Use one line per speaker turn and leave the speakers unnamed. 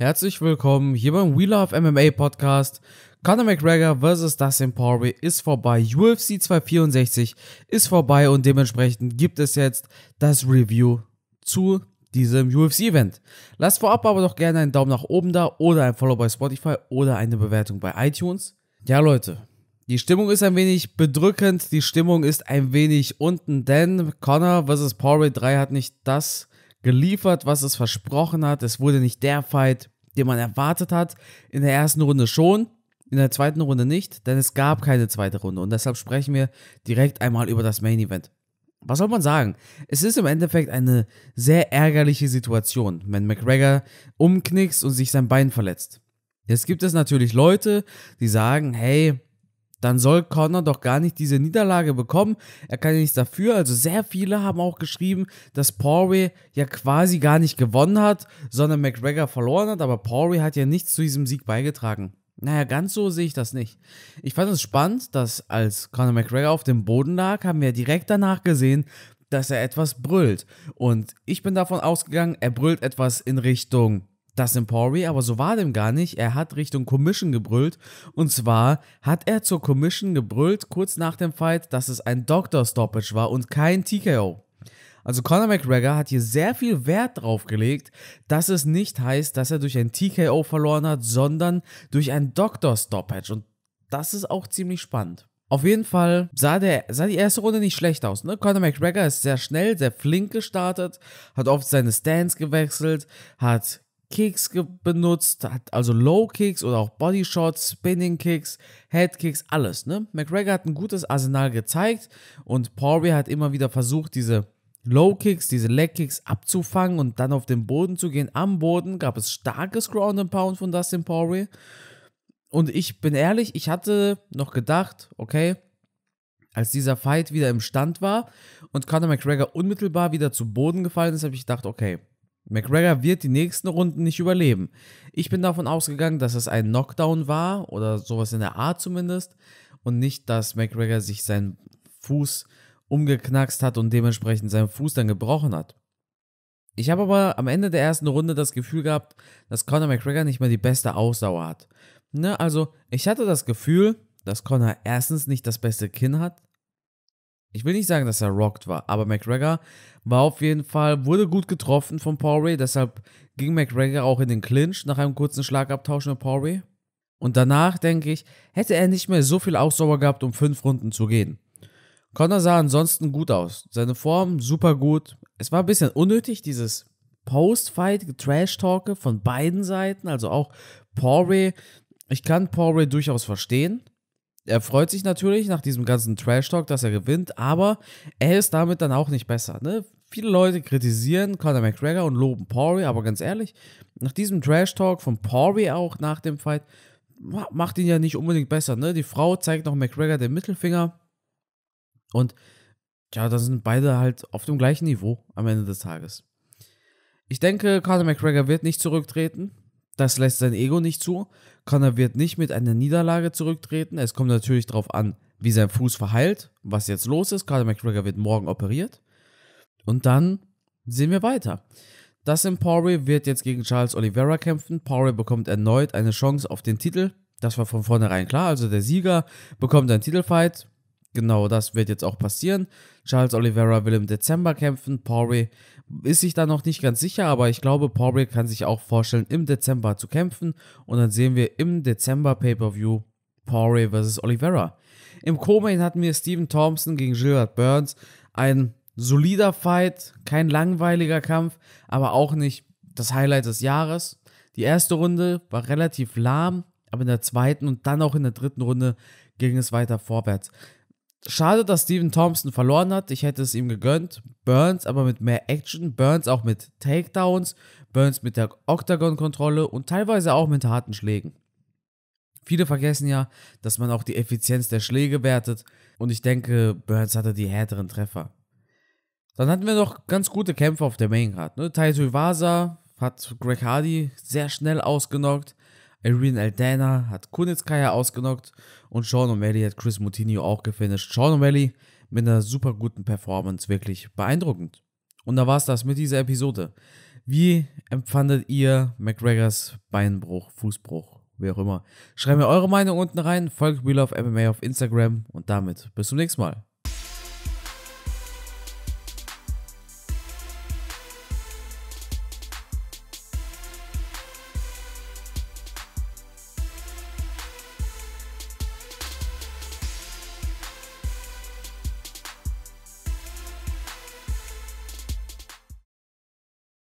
Herzlich willkommen hier beim We Love MMA Podcast. Conor McGregor vs. Dustin Poirier ist vorbei. UFC 264 ist vorbei und dementsprechend gibt es jetzt das Review zu diesem UFC-Event. Lasst vorab aber doch gerne einen Daumen nach oben da oder ein Follow bei Spotify oder eine Bewertung bei iTunes. Ja, Leute, die Stimmung ist ein wenig bedrückend, die Stimmung ist ein wenig unten, denn Conor vs. Poirier 3 hat nicht das geliefert, was es versprochen hat. Es wurde nicht der Fight, den man erwartet hat. In der ersten Runde schon, in der zweiten Runde nicht, denn es gab keine zweite Runde. Und deshalb sprechen wir direkt einmal über das Main Event. Was soll man sagen? Es ist im Endeffekt eine sehr ärgerliche Situation, wenn McGregor umknickst und sich sein Bein verletzt. Jetzt gibt es natürlich Leute, die sagen, hey, dann soll Connor doch gar nicht diese Niederlage bekommen. Er kann ja nichts dafür. Also sehr viele haben auch geschrieben, dass Poirier ja quasi gar nicht gewonnen hat, sondern McGregor verloren hat. Aber Poirier hat ja nichts zu diesem Sieg beigetragen. Naja, ganz so sehe ich das nicht. Ich fand es spannend, dass als Conor McGregor auf dem Boden lag, haben wir direkt danach gesehen, dass er etwas brüllt. Und ich bin davon ausgegangen, er brüllt etwas in Richtung das Emporia, aber so war dem gar nicht. Er hat Richtung Commission gebrüllt. Und zwar hat er zur Commission gebrüllt, kurz nach dem Fight, dass es ein Doctor-Stoppage war und kein TKO. Also Conor McGregor hat hier sehr viel Wert drauf gelegt, dass es nicht heißt, dass er durch ein TKO verloren hat, sondern durch ein Doctor-Stoppage. Und das ist auch ziemlich spannend. Auf jeden Fall sah, der, sah die erste Runde nicht schlecht aus. Ne? Conor McGregor ist sehr schnell, sehr flink gestartet, hat oft seine Stance gewechselt, hat Kicks benutzt, hat also Low Kicks oder auch Body Shots, Spinning Kicks, Head Kicks, alles. Ne? McGregor hat ein gutes Arsenal gezeigt und Poirier hat immer wieder versucht, diese Low Kicks, diese Leg Kicks abzufangen und dann auf den Boden zu gehen. Am Boden gab es starkes Ground and Pound von Dustin Poirier. Und ich bin ehrlich, ich hatte noch gedacht, okay, als dieser Fight wieder im Stand war und Conor McGregor unmittelbar wieder zu Boden gefallen ist, habe ich gedacht, okay, McGregor wird die nächsten Runden nicht überleben. Ich bin davon ausgegangen, dass es ein Knockdown war oder sowas in der Art zumindest und nicht, dass McGregor sich seinen Fuß umgeknackst hat und dementsprechend seinen Fuß dann gebrochen hat. Ich habe aber am Ende der ersten Runde das Gefühl gehabt, dass Conor McGregor nicht mehr die beste Ausdauer hat. Ne, also ich hatte das Gefühl, dass Conor erstens nicht das beste Kinn hat, ich will nicht sagen, dass er rocked war, aber McGregor war auf jeden Fall, wurde gut getroffen von Poirier, deshalb ging McGregor auch in den Clinch nach einem kurzen Schlagabtausch mit Poirier. Und danach, denke ich, hätte er nicht mehr so viel Ausdauer gehabt, um fünf Runden zu gehen. Connor sah ansonsten gut aus. Seine Form super gut. Es war ein bisschen unnötig, dieses Post-Fight Trash-Talke von beiden Seiten, also auch Poirier. Ich kann Poirier durchaus verstehen, er freut sich natürlich nach diesem ganzen Trash-Talk, dass er gewinnt, aber er ist damit dann auch nicht besser. Ne? Viele Leute kritisieren Conor McGregor und loben Pori, aber ganz ehrlich, nach diesem Trash-Talk von Pori auch nach dem Fight, macht ihn ja nicht unbedingt besser. Ne? Die Frau zeigt noch McGregor den Mittelfinger und ja, da sind beide halt auf dem gleichen Niveau am Ende des Tages. Ich denke, Conor McGregor wird nicht zurücktreten. Das lässt sein Ego nicht zu. Connor wird nicht mit einer Niederlage zurücktreten. Es kommt natürlich darauf an, wie sein Fuß verheilt, was jetzt los ist. Conor McGregor wird morgen operiert. Und dann sehen wir weiter. Das Poirier wird jetzt gegen Charles Oliveira kämpfen. Poirier bekommt erneut eine Chance auf den Titel. Das war von vornherein klar. Also der Sieger bekommt einen Titelfight. Genau, das wird jetzt auch passieren. Charles Oliveira will im Dezember kämpfen. Poirier ist sich da noch nicht ganz sicher, aber ich glaube, Poirier kann sich auch vorstellen, im Dezember zu kämpfen. Und dann sehen wir im Dezember Pay-Per-View Poirier vs. Oliveira. Im Co-Main hatten wir Steven Thompson gegen Gilbert Burns. Ein solider Fight, kein langweiliger Kampf, aber auch nicht das Highlight des Jahres. Die erste Runde war relativ lahm, aber in der zweiten und dann auch in der dritten Runde ging es weiter vorwärts. Schade, dass Steven Thompson verloren hat. Ich hätte es ihm gegönnt. Burns aber mit mehr Action, Burns auch mit Takedowns, Burns mit der Octagon-Kontrolle und teilweise auch mit harten Schlägen. Viele vergessen ja, dass man auch die Effizienz der Schläge wertet und ich denke, Burns hatte die härteren Treffer. Dann hatten wir noch ganz gute Kämpfe auf der Maincard. Ne? Taito Iwasa hat Greg Hardy sehr schnell ausgenockt. Irene Aldana hat Kunitzkaya ausgenockt und Sean O'Malley hat Chris Moutinho auch gefinisht. Sean O'Malley mit einer super guten Performance, wirklich beeindruckend. Und da war es das mit dieser Episode. Wie empfandet ihr McGregors Beinbruch, Fußbruch, wie auch immer? Schreibt mir eure Meinung unten rein, folgt Wheel of MMA auf Instagram und damit bis zum nächsten Mal.